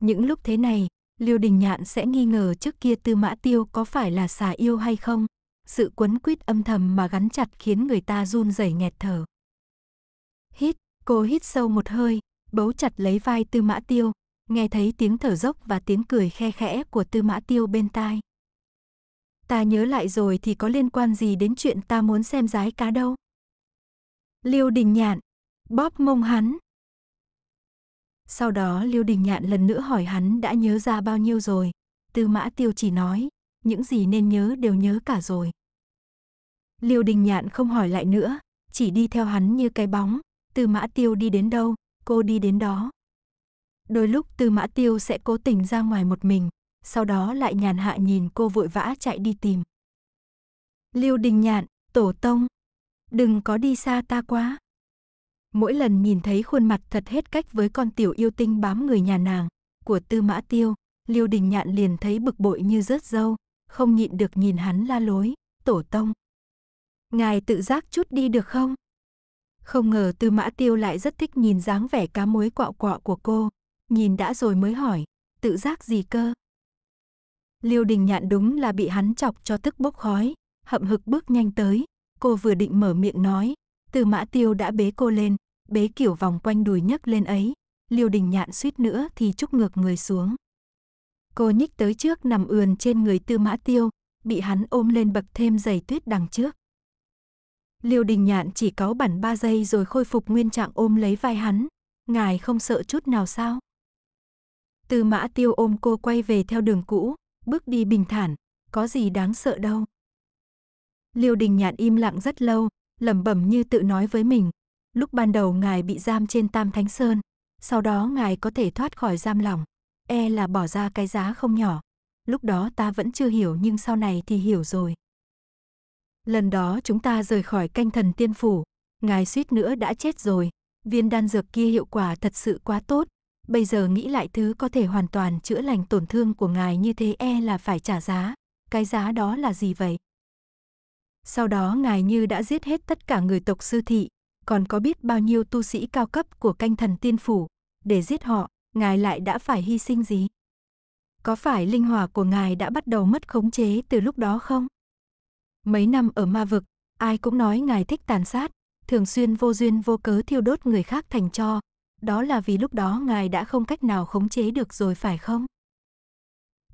Những lúc thế này, Liêu Đình Nhạn sẽ nghi ngờ trước kia Tư Mã Tiêu có phải là xà yêu hay không. Sự quấn quýt âm thầm mà gắn chặt khiến người ta run rẩy nghẹt thở. Hít, cô hít sâu một hơi, bấu chặt lấy vai Tư Mã Tiêu, nghe thấy tiếng thở dốc và tiếng cười khe khẽ của Tư Mã Tiêu bên tai. Ta nhớ lại rồi thì có liên quan gì đến chuyện ta muốn xem giái cá đâu. Liêu Đình Nhạn, bóp mông hắn, sau đó Liêu Đình Nhạn lần nữa hỏi hắn đã nhớ ra bao nhiêu rồi. Tư mã tiêu chỉ nói, những gì nên nhớ đều nhớ cả rồi. Liêu Đình Nhạn không hỏi lại nữa, chỉ đi theo hắn như cái bóng. Tư mã tiêu đi đến đâu, cô đi đến đó. Đôi lúc Tư mã tiêu sẽ cố tình ra ngoài một mình, sau đó lại nhàn hạ nhìn cô vội vã chạy đi tìm. Liêu Đình Nhạn, Tổ Tông, đừng có đi xa ta quá. Mỗi lần nhìn thấy khuôn mặt thật hết cách với con tiểu yêu tinh bám người nhà nàng, của tư mã tiêu, liêu đình nhạn liền thấy bực bội như rớt dâu, không nhịn được nhìn hắn la lối, tổ tông. Ngài tự giác chút đi được không? Không ngờ tư mã tiêu lại rất thích nhìn dáng vẻ cá mối quạo quọ của cô, nhìn đã rồi mới hỏi, tự giác gì cơ? Liêu đình nhạn đúng là bị hắn chọc cho tức bốc khói, hậm hực bước nhanh tới, cô vừa định mở miệng nói, Tư mã tiêu đã bế cô lên, bế kiểu vòng quanh đùi nhấc lên ấy, liêu đình nhạn suýt nữa thì trúc ngược người xuống. Cô nhích tới trước nằm ườn trên người tư mã tiêu, bị hắn ôm lên bậc thêm giày tuyết đằng trước. Liêu đình nhạn chỉ có bản ba giây rồi khôi phục nguyên trạng ôm lấy vai hắn, ngài không sợ chút nào sao? Tư mã tiêu ôm cô quay về theo đường cũ, bước đi bình thản, có gì đáng sợ đâu. Liêu đình nhạn im lặng rất lâu, lẩm bẩm như tự nói với mình, Lúc ban đầu ngài bị giam trên Tam Thánh Sơn, sau đó ngài có thể thoát khỏi giam lỏng, e là bỏ ra cái giá không nhỏ. Lúc đó ta vẫn chưa hiểu nhưng sau này thì hiểu rồi. Lần đó chúng ta rời khỏi canh thần tiên phủ, ngài suýt nữa đã chết rồi, viên đan dược kia hiệu quả thật sự quá tốt, bây giờ nghĩ lại thứ có thể hoàn toàn chữa lành tổn thương của ngài như thế e là phải trả giá, cái giá đó là gì vậy? Sau đó ngài như đã giết hết tất cả người tộc sư thị, còn có biết bao nhiêu tu sĩ cao cấp của canh thần tiên phủ, để giết họ, ngài lại đã phải hy sinh gì? Có phải linh hỏa của ngài đã bắt đầu mất khống chế từ lúc đó không? Mấy năm ở ma vực, ai cũng nói ngài thích tàn sát, thường xuyên vô duyên vô cớ thiêu đốt người khác thành cho, đó là vì lúc đó ngài đã không cách nào khống chế được rồi phải không?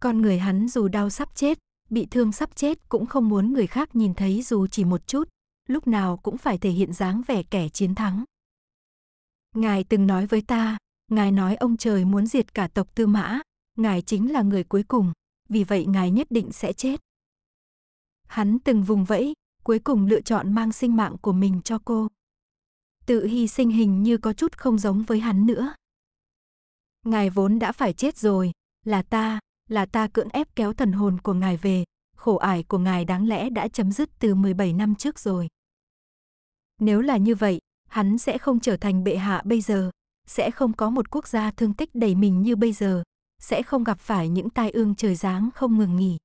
Con người hắn dù đau sắp chết, bị thương sắp chết cũng không muốn người khác nhìn thấy dù chỉ một chút, lúc nào cũng phải thể hiện dáng vẻ kẻ chiến thắng. Ngài từng nói với ta, ngài nói ông trời muốn diệt cả tộc Tư Mã, ngài chính là người cuối cùng, vì vậy ngài nhất định sẽ chết. Hắn từng vùng vẫy, cuối cùng lựa chọn mang sinh mạng của mình cho cô. Tự hy sinh hình như có chút không giống với hắn nữa. Ngài vốn đã phải chết rồi, là ta, là ta cưỡng ép kéo thần hồn của ngài về, khổ ải của ngài đáng lẽ đã chấm dứt từ 17 năm trước rồi. Nếu là như vậy, hắn sẽ không trở thành bệ hạ bây giờ, sẽ không có một quốc gia thương tích đầy mình như bây giờ, sẽ không gặp phải những tai ương trời giáng không ngừng nghỉ.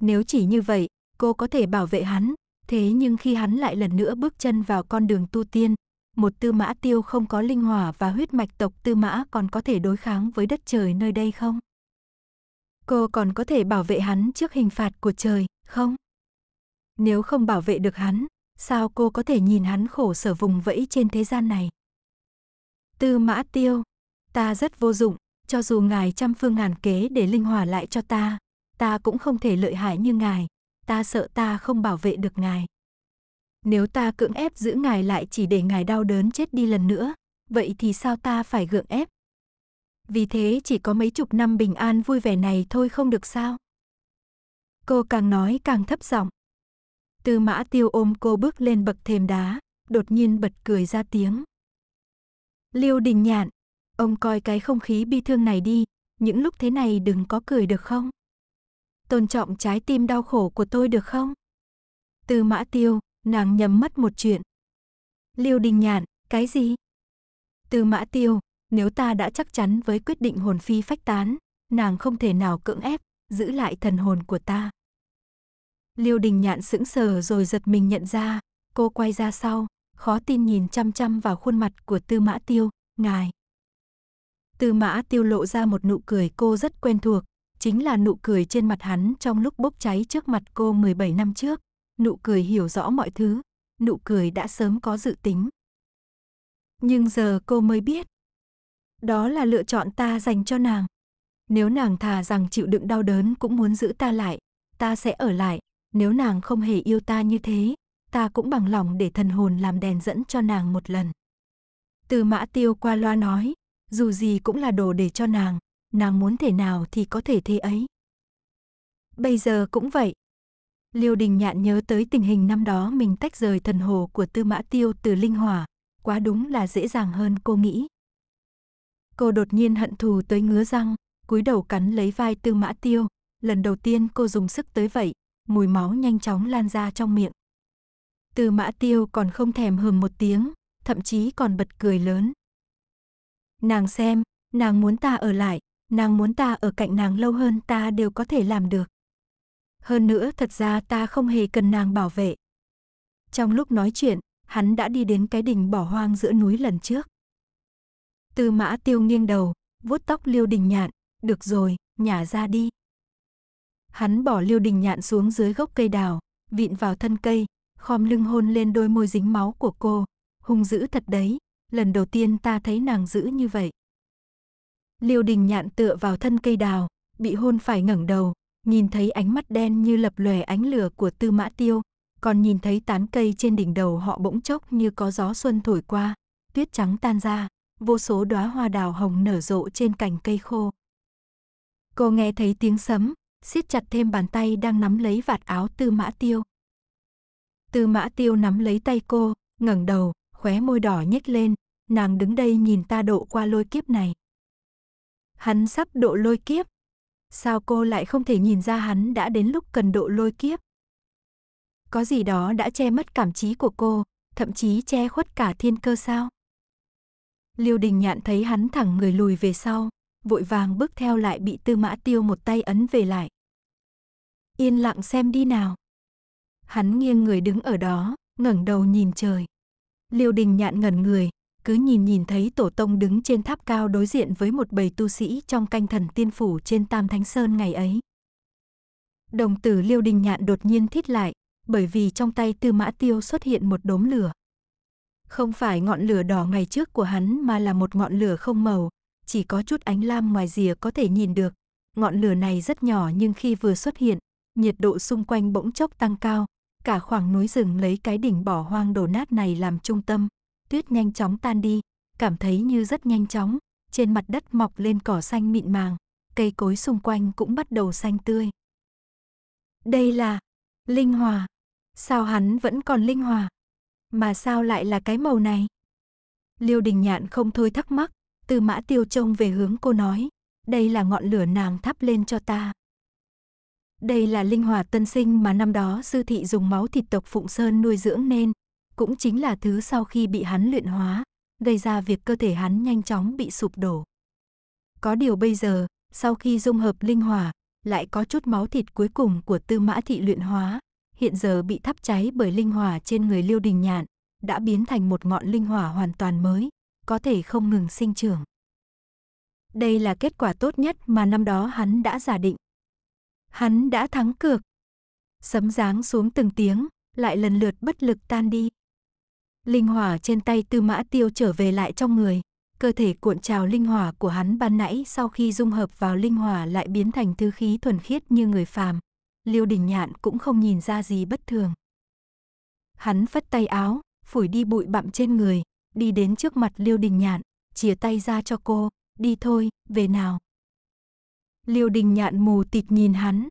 Nếu chỉ như vậy, cô có thể bảo vệ hắn, thế nhưng khi hắn lại lần nữa bước chân vào con đường tu tiên, một tư mã tiêu không có linh hỏa và huyết mạch tộc tư mã còn có thể đối kháng với đất trời nơi đây không? Cô còn có thể bảo vệ hắn trước hình phạt của trời, không? Nếu không bảo vệ được hắn, sao cô có thể nhìn hắn khổ sở vùng vẫy trên thế gian này? Tư mã tiêu, ta rất vô dụng, cho dù ngài trăm phương ngàn kế để linh hỏa lại cho ta, ta cũng không thể lợi hại như ngài, ta sợ ta không bảo vệ được ngài. Nếu ta cưỡng ép giữ ngài lại chỉ để ngài đau đớn chết đi lần nữa, vậy thì sao ta phải gượng ép? Vì thế chỉ có mấy chục năm bình an vui vẻ này thôi không được sao? Cô càng nói càng thấp giọng, Tư mã tiêu ôm cô bước lên bậc thềm đá, đột nhiên bật cười ra tiếng. Liêu đình nhạn, ông coi cái không khí bi thương này đi, những lúc thế này đừng có cười được không? Tôn trọng trái tim đau khổ của tôi được không? Tư mã tiêu, nàng nhầm mất một chuyện. Liêu đình nhạn, cái gì? Tư mã tiêu, nếu ta đã chắc chắn với quyết định hồn phi phách tán, nàng không thể nào cưỡng ép, giữ lại thần hồn của ta. Liêu đình nhạn sững sờ rồi giật mình nhận ra, cô quay ra sau, khó tin nhìn chăm chăm vào khuôn mặt của tư mã tiêu, ngài. Tư mã tiêu lộ ra một nụ cười cô rất quen thuộc, chính là nụ cười trên mặt hắn trong lúc bốc cháy trước mặt cô 17 năm trước, nụ cười hiểu rõ mọi thứ, nụ cười đã sớm có dự tính. Nhưng giờ cô mới biết, đó là lựa chọn ta dành cho nàng. Nếu nàng thà rằng chịu đựng đau đớn cũng muốn giữ ta lại, ta sẽ ở lại, nếu nàng không hề yêu ta như thế, ta cũng bằng lòng để thần hồn làm đèn dẫn cho nàng một lần. Từ mã tiêu qua loa nói, dù gì cũng là đồ để cho nàng, nàng muốn thể nào thì có thể thế ấy. Bây giờ cũng vậy. Liêu đình nhạn nhớ tới tình hình năm đó mình tách rời thần hồ của tư mã tiêu từ linh hỏa, quá đúng là dễ dàng hơn cô nghĩ. Cô đột nhiên hận thù tới ngứa răng, cúi đầu cắn lấy vai tư mã tiêu, lần đầu tiên cô dùng sức tới vậy, mùi máu nhanh chóng lan ra trong miệng. Từ mã tiêu còn không thèm hừm một tiếng, thậm chí còn bật cười lớn. Nàng xem, nàng muốn ta ở lại, nàng muốn ta ở cạnh nàng lâu hơn ta đều có thể làm được. Hơn nữa thật ra ta không hề cần nàng bảo vệ. Trong lúc nói chuyện, hắn đã đi đến cái đỉnh bỏ hoang giữa núi lần trước. Tư mã tiêu nghiêng đầu, vuốt tóc liêu đình nhạn, được rồi, nhả ra đi. Hắn bỏ liêu đình nhạn xuống dưới gốc cây đào, vịn vào thân cây, khom lưng hôn lên đôi môi dính máu của cô. Hung dữ thật đấy, lần đầu tiên ta thấy nàng dữ như vậy. Liêu đình nhạn tựa vào thân cây đào, bị hôn phải ngẩng đầu, nhìn thấy ánh mắt đen như lập lòe ánh lửa của tư mã tiêu, còn nhìn thấy tán cây trên đỉnh đầu họ bỗng chốc như có gió xuân thổi qua, tuyết trắng tan ra, vô số đóa hoa đào hồng nở rộ trên cành cây khô. Cô nghe thấy tiếng sấm, siết chặt thêm bàn tay đang nắm lấy vạt áo Tư Mã Tiêu. Tư Mã Tiêu nắm lấy tay cô, ngẩng đầu, khóe môi đỏ nhếch lên, nàng đứng đây nhìn ta độ qua lôi kiếp này. Hắn sắp độ lôi kiếp. Sao cô lại không thể nhìn ra hắn đã đến lúc cần độ lôi kiếp? Có gì đó đã che mất cảm trí của cô, thậm chí che khuất cả thiên cơ sao? Liêu Đình Nhạn thấy hắn thẳng người lùi về sau, vội vàng bước theo lại bị tư mã tiêu một tay ấn về lại. Yên lặng xem đi nào. Hắn nghiêng người đứng ở đó, ngẩng đầu nhìn trời. Liêu đình nhạn ngẩn người, cứ nhìn nhìn thấy tổ tông đứng trên tháp cao đối diện với một bầy tu sĩ trong canh thần tiên phủ trên Tam Thánh Sơn ngày ấy. Đồng tử Liêu Đình Nhạn đột nhiên thít lại, bởi vì trong tay Tư Mã Tiêu xuất hiện một đốm lửa. Không phải ngọn lửa đỏ ngày trước của hắn mà là một ngọn lửa không màu, chỉ có chút ánh lam ngoài rìa có thể nhìn được. Ngọn lửa này rất nhỏ nhưng khi vừa xuất hiện, nhiệt độ xung quanh bỗng chốc tăng cao, cả khoảng núi rừng lấy cái đỉnh bỏ hoang đổ nát này làm trung tâm, tuyết nhanh chóng tan đi, cảm thấy như rất nhanh chóng, trên mặt đất mọc lên cỏ xanh mịn màng, cây cối xung quanh cũng bắt đầu xanh tươi. Đây là linh hòa, sao hắn vẫn còn linh hòa, mà sao lại là cái màu này? Liêu Đình Nhạn không thôi thắc mắc, Tư mã tiêu trông về hướng cô nói, đây là ngọn lửa nàng thắp lên cho ta. Đây là linh hỏa tân sinh mà năm đó sư thị dùng máu thịt tộc Phụng Sơn nuôi dưỡng nên, cũng chính là thứ sau khi bị hắn luyện hóa, gây ra việc cơ thể hắn nhanh chóng bị sụp đổ. Có điều bây giờ, sau khi dung hợp linh hỏa, lại có chút máu thịt cuối cùng của tư mã thị luyện hóa, hiện giờ bị thắp cháy bởi linh hỏa trên người liêu đình nhạn, đã biến thành một ngọn linh hỏa hoàn toàn mới, có thể không ngừng sinh trưởng. Đây là kết quả tốt nhất mà năm đó hắn đã giả định. Hắn đã thắng cược. Sấm giáng xuống từng tiếng, lại lần lượt bất lực tan đi. Linh hỏa trên tay Tư Mã Tiêu trở về lại trong người, cơ thể cuộn trào linh hỏa của hắn ban nãy sau khi dung hợp vào linh hỏa lại biến thành thư khí thuần khiết như người phàm. Liêu Đình Nhạn cũng không nhìn ra gì bất thường. Hắn phất tay áo, phủi đi bụi bặm trên người, đi đến trước mặt Liêu Đình Nhạn, chìa tay ra cho cô, đi thôi, về nào. Liêu Đình Nhạn mù tịt nhìn hắn.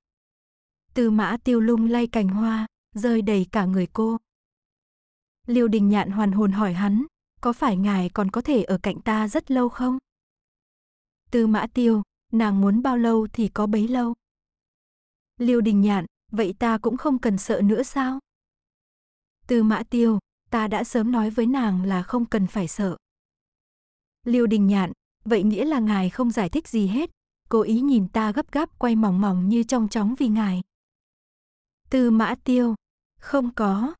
Tư mã tiêu lung lay cành hoa, rơi đầy cả người cô. Liêu Đình Nhạn hoàn hồn hỏi hắn, có phải ngài còn có thể ở cạnh ta rất lâu không? Tư mã tiêu, nàng muốn bao lâu thì có bấy lâu. Liêu Đình Nhạn, vậy ta cũng không cần sợ nữa sao? Tư mã tiêu, ta đã sớm nói với nàng là không cần phải sợ. Liêu đình nhạn, vậy nghĩa là ngài không giải thích gì hết, cố ý nhìn ta gấp gáp quay mỏng mỏng như trong chóng vì ngài. Tư mã tiêu, không có.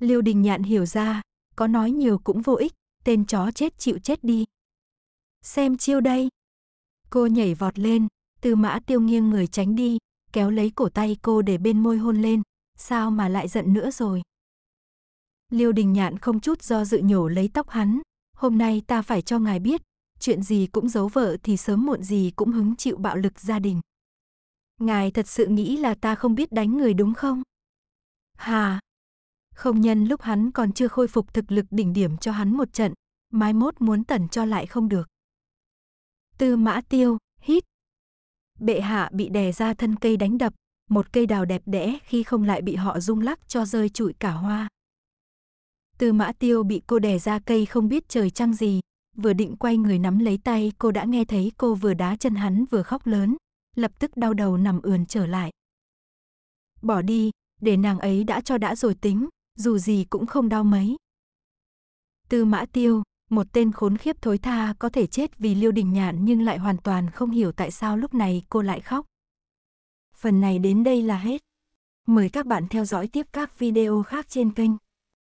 Liêu đình nhạn hiểu ra, có nói nhiều cũng vô ích, tên chó chết chịu chết đi. Xem chiêu đây. Cô nhảy vọt lên, tư mã tiêu nghiêng người tránh đi, kéo lấy cổ tay cô để bên môi hôn lên. Sao mà lại giận nữa rồi? Liêu Đình Nhạn không chút do dự nhổ lấy tóc hắn, hôm nay ta phải cho ngài biết, chuyện gì cũng giấu vợ thì sớm muộn gì cũng hứng chịu bạo lực gia đình. Ngài thật sự nghĩ là ta không biết đánh người đúng không? Hà! Không nhân lúc hắn còn chưa khôi phục thực lực đỉnh điểm cho hắn một trận, mai mốt muốn tẩn cho lại không được. Tư mã tiêu, hít. Bệ hạ bị đè ra thân cây đánh đập, một cây đào đẹp đẽ khi không lại bị họ rung lắc cho rơi trụi cả hoa. Tư mã tiêu bị cô đè ra cây không biết trời trăng gì, vừa định quay người nắm lấy tay cô đã nghe thấy cô vừa đá chân hắn vừa khóc lớn, lập tức đau đầu nằm ườn trở lại. Bỏ đi, để nàng ấy đã cho đã rồi tính, dù gì cũng không đau mấy. Tư mã tiêu, một tên khốn khiếp thối tha có thể chết vì liêu đình nhạn nhưng lại hoàn toàn không hiểu tại sao lúc này cô lại khóc. Phần này đến đây là hết. Mời các bạn theo dõi tiếp các video khác trên kênh.